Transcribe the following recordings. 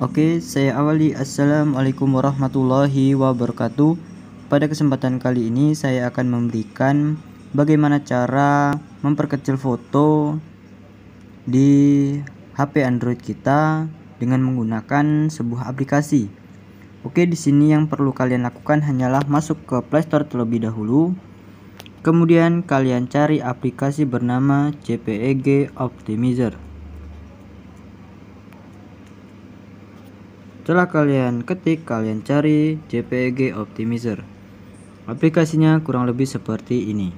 Oke, saya awali. Assalamualaikum warahmatullahi wabarakatuh. Pada kesempatan kali ini, saya akan memberikan bagaimana cara memperkecil foto di HP Android kita dengan menggunakan sebuah aplikasi. Oke, di sini yang perlu kalian lakukan hanyalah masuk ke Play Store terlebih dahulu. Kemudian kalian cari aplikasi bernama JPEG Optimizer. Setelah kalian ketik, kalian cari JPEG Optimizer. Aplikasinya kurang lebih seperti ini.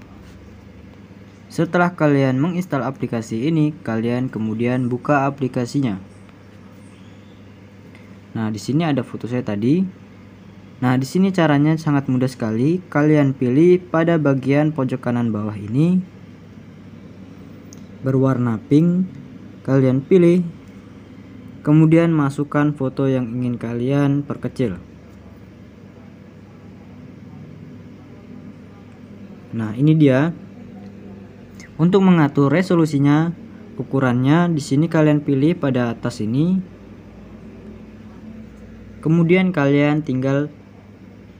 Setelah kalian menginstal aplikasi ini, kalian kemudian buka aplikasinya. Nah, di sini ada foto saya tadi. Nah, di sini caranya sangat mudah sekali. Kalian pilih pada bagian pojok kanan bawah ini berwarna pink. Kalian pilih Kemudian masukkan foto yang ingin kalian perkecil. Nah, ini dia. Untuk mengatur resolusinya, ukurannya di sini kalian pilih pada atas ini. Kemudian kalian tinggal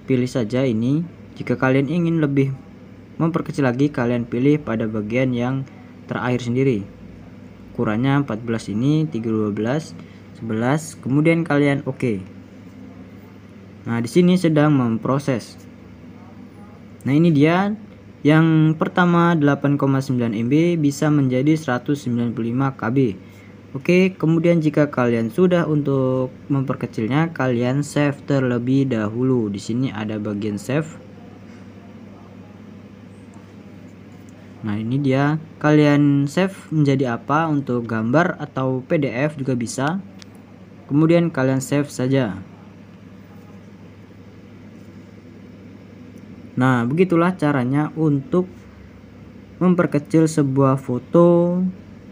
pilih saja ini. Jika kalian ingin lebih memperkecil lagi, kalian pilih pada bagian yang terakhir sendiri. Ukurannya 14 ini 312 11 kemudian kalian oke okay. nah di sini sedang memproses nah ini dia yang pertama 8,9 MB bisa menjadi 195 KB Oke, kemudian jika kalian sudah untuk memperkecilnya, kalian save terlebih dahulu. Di sini ada bagian save. Nah, ini dia. Kalian save menjadi apa untuk gambar atau PDF juga bisa. Kemudian kalian save saja. Nah, begitulah caranya untuk memperkecil sebuah foto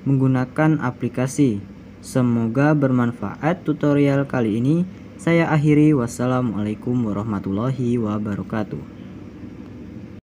menggunakan aplikasi. Semoga bermanfaat tutorial kali ini. Saya akhiri, wassalamualaikum warahmatullahi wabarakatuh.